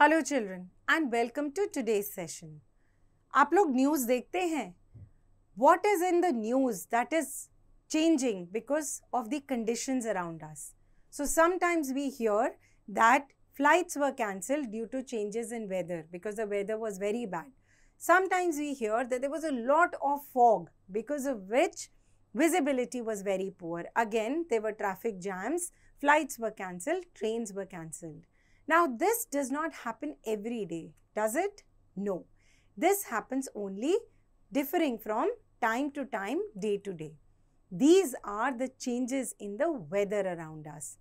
Hello children and welcome to today session आप लोग news देखते हैं what is in the news that is changing because of the conditions around us so sometimes we hear that flights were cancelled due to changes in weather because the weather was very bad sometimes we hear that there was a lot of fog because of which visibility was very poor. Again, there were traffic jams, flights were cancelled, trains were cancelled. Now, this does not happen every day, does it? No. This happens only differing from time to time, day to day. These are the changes in the weather around us.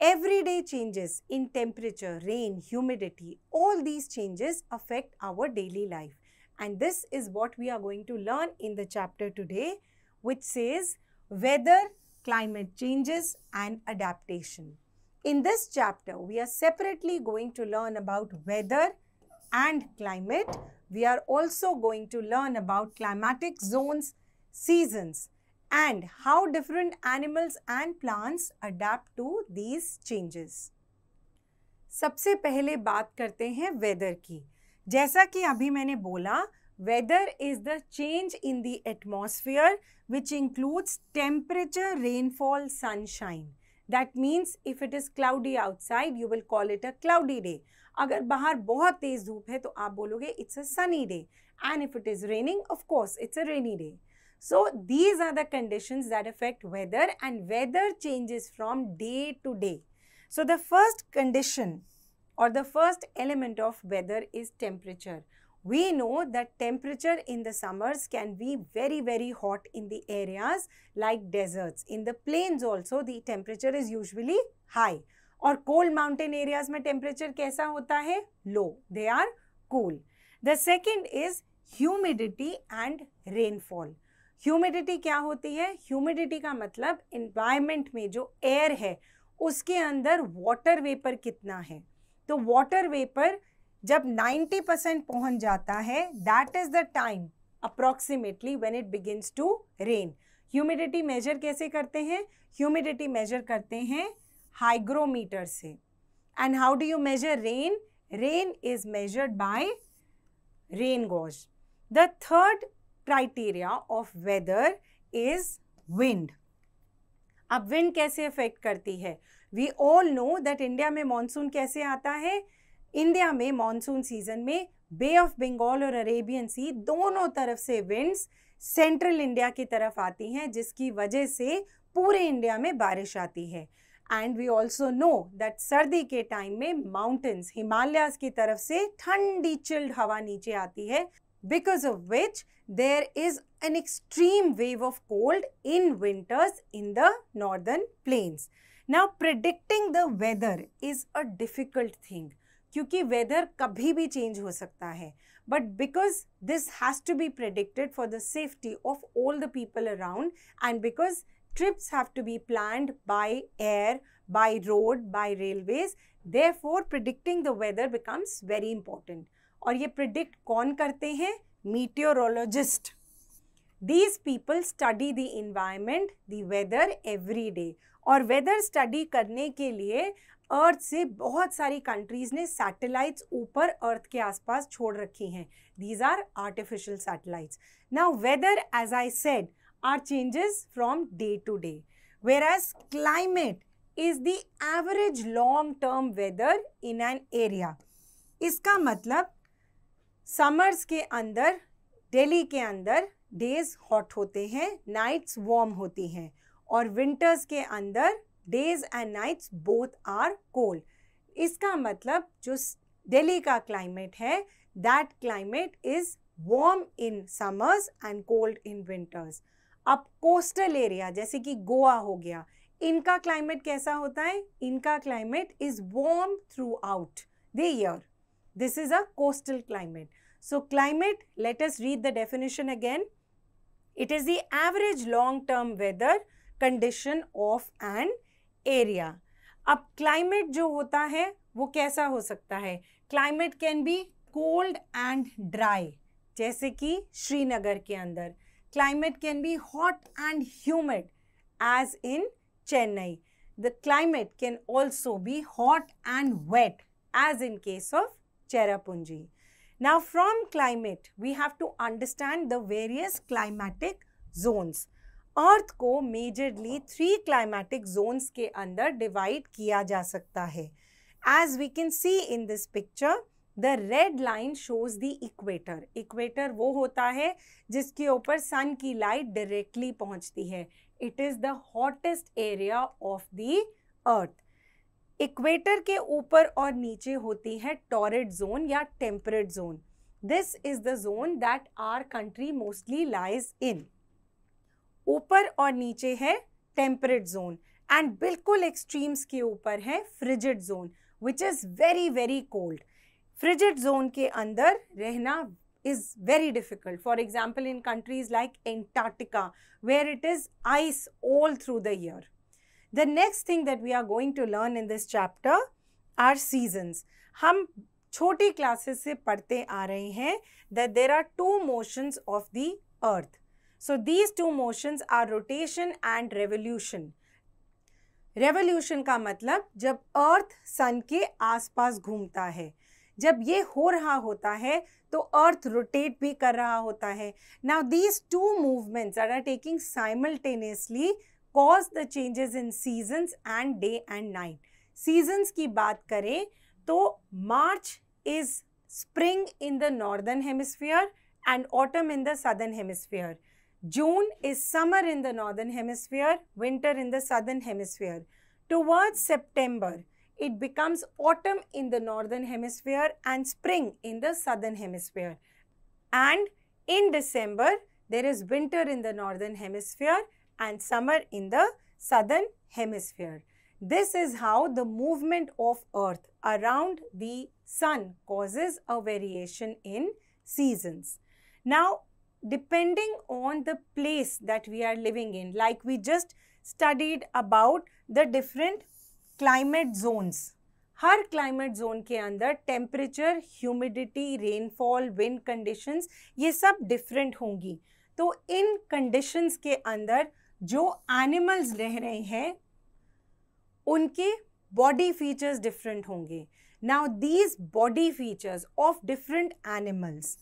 Everyday changes in temperature, rain, humidity, all these changes affect our daily life. And this is what we are going to learn in the chapter today, which says weather, climate changes and adaptation. In this chapter, we are separately going to learn about weather and climate. We are also going to learn about climatic zones, seasons and how different animals and plants adapt to these changes. सबसे पहले बात करते हैं weather की जैसा कि अभी मैंने बोला weather is the change in the atmosphere which includes temperature rainfall sunshine that means if it is cloudy outside, you will call it a cloudy day. Day अगर बाहर बहुत तेज़ धूप है तो आप बोलोगे it's a sunny day. And if it is raining of course it's a So these are the conditions that affect weather and weather changes from day to day. So the first condition or the first element of weather is temperature. we know that temperature in the summers can be very very hot in the areas like deserts in the plains also the temperature is usually high or cold mountain areas mein temperature kaisa hota hai low they are cool the second is humidity and rainfall humidity kya hoti hai humidity ka matlab environment mein jo air hai uske andar water vapor kitna hai to water vapor जब 90 percent पहुंच जाता है that is the time approximately when it begins to rain humidity measure कैसे करते हैं humidity measure करते हैं hygrometer से and how do you measure rain rain is measured by rain gauge the third criteria of weather is wind अब wind कैसे affect करती है we all know that India में मानसून कैसे आता है इंडिया में मानसून सीजन में बे ऑफ बंगाल और अरेबियन सी दोनों तरफ से विंड्स सेंट्रल इंडिया की तरफ आती हैं जिसकी वजह से पूरे इंडिया में बारिश आती है and we also know that सर्दी के टाइम में माउंटेन्स हिमालयाज की तरफ से ठंडी चिल्ड हवा नीचे आती है because of which there is an extreme wave of cold in winters in the northern plains now predicting the weather is a difficult thing क्योंकि वेदर कभी भी चेंज हो सकता है but because this has to be predicted for the safety of all the people around and because trips have to be planned by air by road by railways therefore predicting the weather becomes very important और ये predict कौन करते हैं meteorologist these people study the environment the weather every day और weather study करने के लिए अर्थ से बहुत सारी कंट्रीज़ ने सैटेलाइट्स ऊपर अर्थ के आसपास छोड़ रखी हैं these are artificial satellites now weather as I said are changes from day to day whereas climate is the average long term weather in an area इसका मतलब समर्स के अंदर डेली के अंदर डेज हॉट होते हैं nights warm होती हैं और विंटर्स के अंदर days and nights both are cold इसका मतलब जो दिल्ली का क्लाइमेट है that climate is warm in summers and cold in winters अब कोस्टल एरिया जैसे कि गोवा हो गया इनका क्लाइमेट कैसा होता है इनका climate is warm throughout the year this is a coastal climate so climate let us read the definition again it is the average long term weather condition of and area अब climate जो होता है वो कैसा हो सकता है climate can be cold and dry जैसे कि श्रीनगर के अंदर climate can be hot and humid as in Chennai the climate can also B hot and wet as in case of Cherrapunji now from climate we have to understand the various climatic zones earth को majorly three climatic zones के अंदर divide किया जा सकता है as we can see in this picture the red line shows the equator equator वो होता है जिसके ऊपर सन की लाइट डायरेक्टली पहुंचती है it is the hottest area of the earth equator के ऊपर और नीचे होती है टॉरेड जोन या temperate zone this is the zone that our country mostly lies in ऊपर और नीचे है टेम्परेट जोन एंड बिल्कुल एक्सट्रीम्स के ऊपर है frigid zone which is very very cold frigid zone के अंदर रहना is very difficult for example in countries like Antarctica where it is ice all through the year the next thing that we are going to learn in this chapter are seasons हम छोटी classes से पढ़ते आ रहे हैं that there are two motions of the earth So these two motions are rotation and revolution. Revolution का मतलब जब अर्थ सन के आसपास घूमता है जब ये हो रहा होता है तो अर्थ रोटेट भी कर रहा होता है now these two movements are are taking simultaneously cause the changes in seasons and day and night seasons की बात करें तो March is spring in the northern hemisphere and autumn in the southern hemisphere June is summer in the northern hemisphere, winter in the southern hemisphere. Towards September, it becomes autumn in the northern hemisphere and spring in the southern hemisphere. And in December, there is winter in the northern hemisphere and summer in the southern hemisphere. This is how the movement of earth around the sun causes a variation in seasons. Now, depending on the place that we are living in like we just studied about the different climate zones हर climate zone के अंदर temperature humidity rainfall wind conditions ये सब different होंगी तो इन conditions के अंदर जो एनिमल्स रह रहे हैं उनके बॉडी फीचर्स डिफरेंट होंगे now these body features of different animals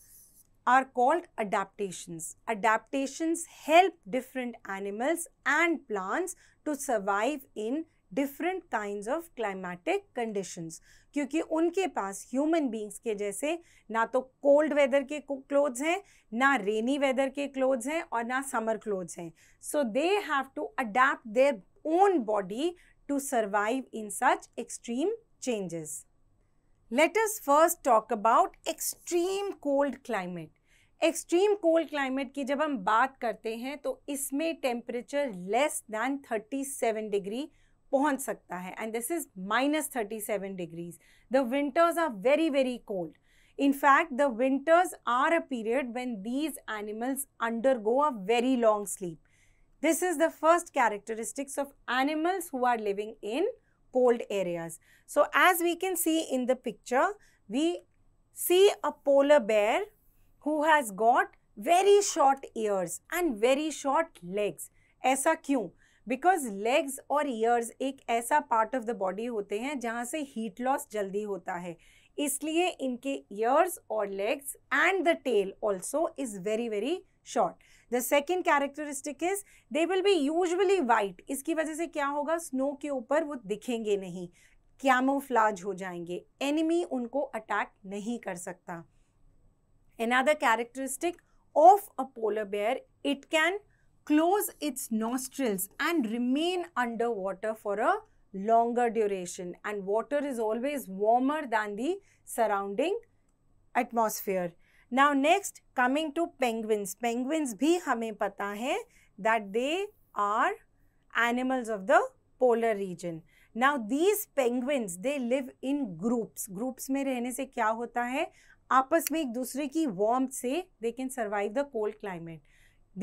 are called adaptations. Adaptations help different animals and plants to survive in different kind of climatic conditions क्योंकि उनके पास ह्यूमन बींग्स के जैसे ना तो कोल्ड वेदर के clothes हैं ना रेनी वेदर के क्लोथ्स हैं और ना समर क्लोथ्स हैं so they have to adapt their own body to survive in such extreme changes Let us first talk about extreme cold climate. Extreme cold climate. की जब हम बात करते हैं तो इसमें टेम्परेचर लेस दैन 37 डिग्री पहुंच सकता है and this is 37 degrees. The winters are very very cold. In fact, the winters are a period when these animals undergo a very long sleep. This is the first characteristics of animals who are living in cold areas. So, as we can see in the picture, we see a polar bear who has got very short ears and very short legs. ऐसा क्यों? Because legs और years एक ऐसा part of the body होते हैं जहाँ से heat loss जल्दी होता है इसलिए इनके ईयर्स और legs and the tail also is very very short the second characteristic is they will be usually white इसकी वजह से क्या होगा स्नो के ऊपर वो दिखेंगे नहीं कैमोफ्लाज हो जाएंगे एनिमी उनको अटैक नहीं कर सकता another characteristic of a polar bear it can close its nostrils and remain under water for a longer duration and water is always warmer than the surrounding atmosphere now next coming to penguins penguins भी हमें पता है that they are animals of the polar region now these penguins they live in groups groups में रहने से क्या होता है आपस में एक दूसरे की वार्म से they can survive the cold climate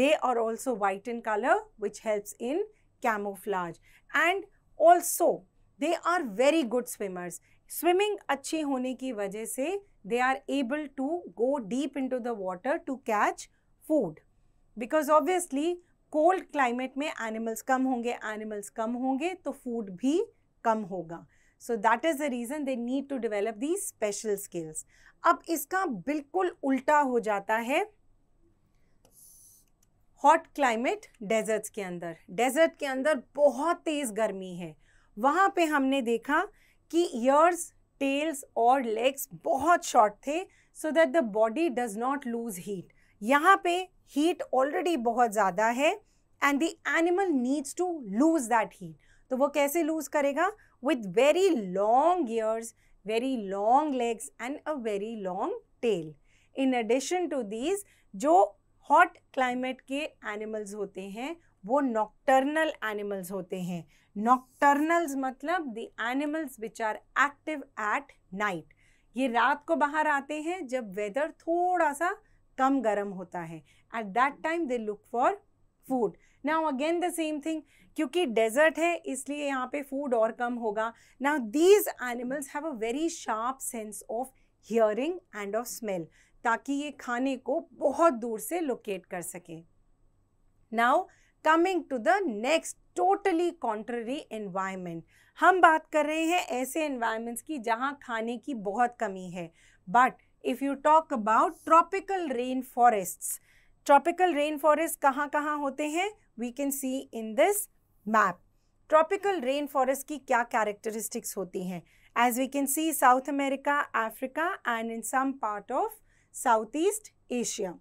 they are also white in colour which helps in camouflage and also they are very good swimmers swimming अच्छी होने की वजह से they are able to go deep into the water to catch food because obviously cold climate में animals कम होंगे animals कम होंगे तो फूड भी कम होगा so that is the reason they need to develop the special skills अब इसका बिल्कुल उल्टा हो जाता है हॉट क्लाइमेट डेजर्ट्स के अंदर डेजर्ट के अंदर बहुत तेज़ गर्मी है वहां पे हमने देखा कि ईयर्स टेल्स और लेग्स बहुत शॉर्ट थे so that the body does not lose heat यहाँ पे हीट ऑलरेडी बहुत ज़्यादा है and the animal needs to lose that heat तो वो कैसे लूज करेगा with very long ears very long legs and a very long tail in addition to these जो हॉट क्लाइमेट के एनिमल्स होते हैं वो नॉक्टर्नल एनिमल्स होते हैं नॉक्टर्नल्स मतलब the animals which are active at night ये रात को बाहर आते हैं जब वेदर थोड़ा सा कम गर्म होता है at that time they look for food now again the same thing क्योंकि डेजर्ट है इसलिए यहाँ पे फूड और कम होगा now these animals have a very sharp sense of hearing and of smell ताकि ये खाने को बहुत दूर से लोकेट कर सके now coming to the next totally contrary environment हम बात कर रहे हैं ऐसे एनवायरमेंट्स की जहाँ खाने की बहुत कमी है but if you talk about tropical rain forests tropical rain forest कहाँ कहाँ होते हैं we can see in this map tropical rain forest की क्या कैरेक्टरिस्टिक्स होती हैं as we can see South America Africa and in some part of South East Asia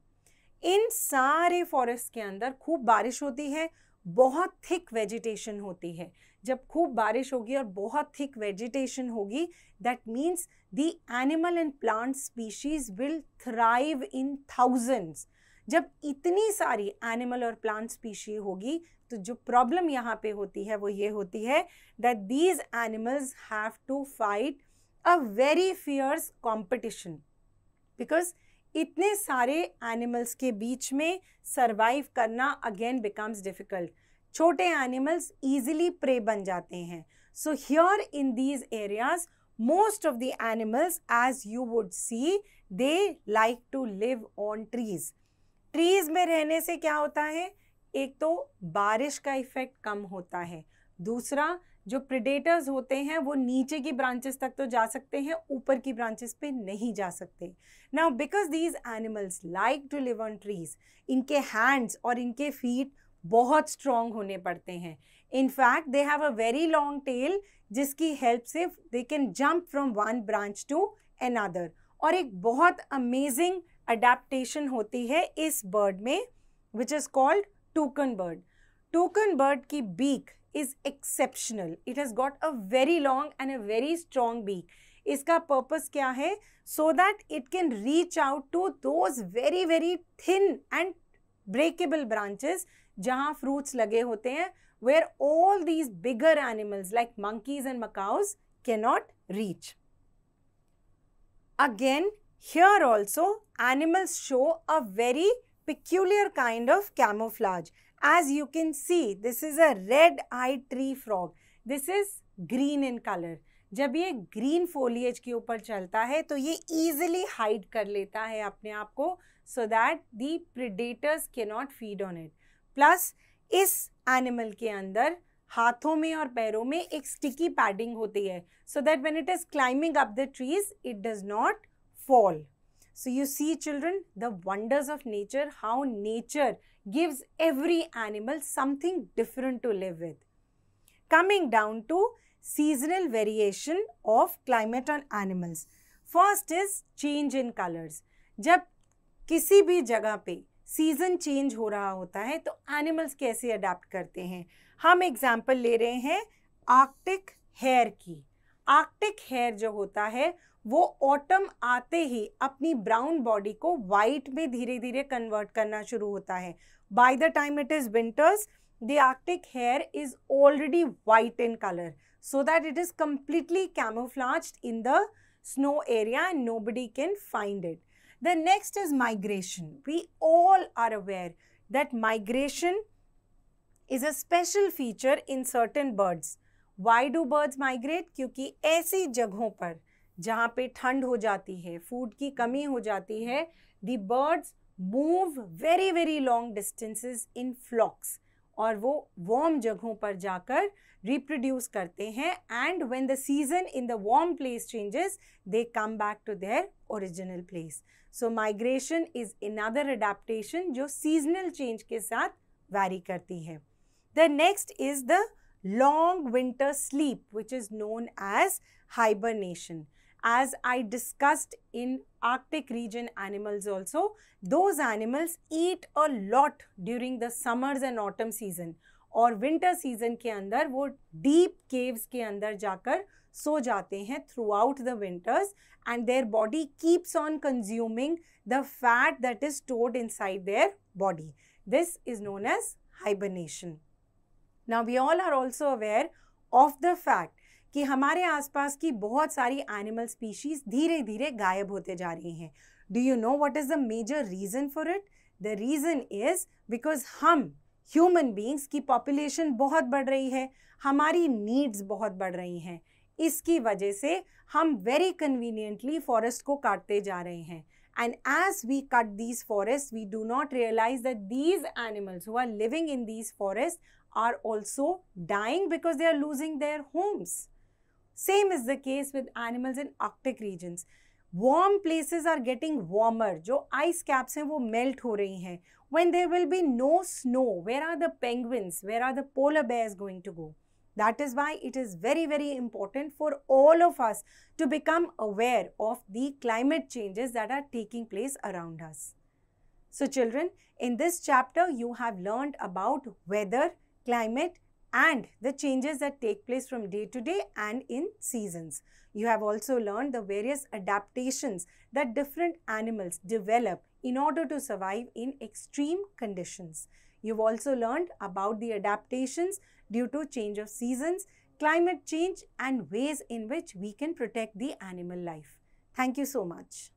इन सारे फॉरेस्ट के अंदर खूब बारिश होती है बहुत थिक वेजिटेशन होती है जब खूब बारिश होगी और बहुत थिक वेजिटेशन होगी that means the animal and plant species will thrive in thousands जब इतनी सारी एनिमल और प्लांट स्पीशी होगी तो जो प्रॉब्लम यहाँ पे होती है वो ये होती है that these animals have to fight a very fierce competition because इतने सारे एनिमल्स के बीच में सर्वाइव करना अगेन बिकम्स डिफ़िकल्ट छोटे एनिमल्स ईजिली प्रे बन जाते हैं so here in these areas most of the animals as you would see they like to live on trees trees में रहने से क्या होता है एक तो बारिश का इफेक्ट कम होता है दूसरा जो प्रिडेटर्स होते हैं वो नीचे की ब्रांचेस तक तो जा सकते हैं ऊपर की ब्रांचेस पे नहीं जा सकते now because these animals like to live on trees इनके हैंड्स और इनके फीट बहुत स्ट्रॉन्ग होने पड़ते हैं in fact they have a very long tail जिसकी हेल्प से they can jump from one branch to another और एक बहुत अमेजिंग अडेप्टेशन होती है इस बर्ड में which is called toucan bird toucan bird की beak is exceptional. It has got a very long and a very strong beak. इसका purpose क्या है? So that it can reach out to those very very thin and breakable branches जहाँ fruits लगे होते हैं where all these bigger animals like monkeys and macaws cannot reach. Again, here also animals show a very peculiar kind of camouflage. As you can see, this is a red-eyed tree frog. This is green in color. जब ये green foliage के ऊपर चलता है तो ये easily hide कर लेता है अपने आप को सो दैट दी प्रिडेटर्स के not feed on it plus इस एनिमल के अंदर हाथों में और पैरों में एक स्टिकी पैडिंग होती है so that when it is climbing up the trees it does not fall So you see children, the wonders of nature, how nature gives every animal something different to live with. Coming down to seasonal variation of climate on animals. First is change in colors. जब किसी भी जगह पे season change हो रहा होता है तो एनिमल्स कैसे अडेप्ट करते हैं हम एग्जाम्पल ले रहे हैं आर्कटिक हेयर की आर्कटिक हेयर जो होता है वो ऑटम आते ही अपनी ब्राउन बॉडी को वाइट में धीरे धीरे कन्वर्ट करना शुरू होता है by the time it is winters the Arctic hare is already white in colour so that it is completely camouflage in the snow area and nobody can find it the next is migration we all are aware that migration is a special feature in certain birds why do birds migrate क्योंकि ऐसी जगहों पर जहाँ पे ठंड हो जाती है फूड की कमी हो जाती है the birds move very very long distances in flocks और वो वार्म जगहों पर जाकर रिप्रोड्यूस करते हैं and when the season in the warm place changes they come back to their original place so migration is another adaptation जो seasonal change के साथ वैरी करती है the next is the long winter sleep which is known as hibernation as I discussed in Arctic region animals also, those animals eat a lot during the summers and autumn season or winter season ke andar wo deep caves ke andar jaakar so jate hain throughout the winters and their body keeps on consuming the fat that is stored inside their body. This is known as hibernation. Now, we all are also aware of the fact कि हमारे आसपास की बहुत सारी animal species धीरे धीरे गायब होते जा रही हैं do you know what is the major reason for it the reason is because हम ह्यूमन बींग्स की पॉपुलेशन बहुत बढ़ रही है हमारी नीड्स बहुत बढ़ रही हैं इसकी वजह से हम वेरी कन्वीनियंटली फॉरेस्ट को काटते जा रहे हैं and as we cut these forest we do not realize that these animals who are living in these forest are also dying because they are losing their homes Same is the case with animals in Arctic regions. warm places are getting warmer जो ice caps हैं वो melt when there will be no snow where are the penguins where are the polar bears going to go that is why it is very very important for all of us to become aware of the climate changes that are taking place around us so children in this chapter you have learned about weather climate and the changes that take place from day to day and in seasons. You have also learned the various adaptations that different animals develop in order to survive in extreme conditions. You've also learned about the adaptations due to change of seasons, climate change and ways in which we can protect the animal life. Thank you so much.